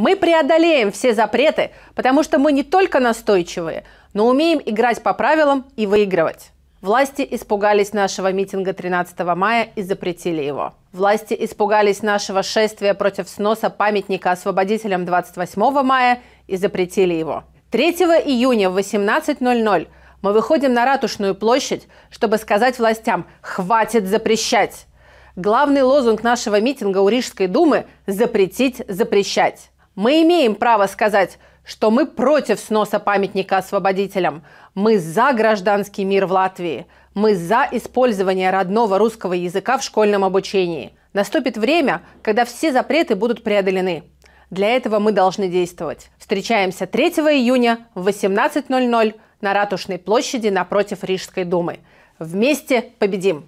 Мы преодолеем все запреты, потому что мы не только настойчивые, но умеем играть по правилам и выигрывать. Власти испугались нашего митинга 13 мая и запретили его. Власти испугались нашего шествия против сноса памятника освободителям 28 мая и запретили его. 3 июня в 18.00 мы выходим на Ратушную площадь, чтобы сказать властям «хватит запрещать». Главный лозунг нашего митинга у Рижской думы – «запретить запрещать». Мы имеем право сказать, что мы против сноса памятника освободителям. Мы за гражданский мир в Латвии. Мы за использование родного русского языка в школьном обучении. Наступит время, когда все запреты будут преодолены. Для этого мы должны действовать. Встречаемся 3 июня в 18.00 на Ратушной площади напротив Рижской думы. Вместе победим!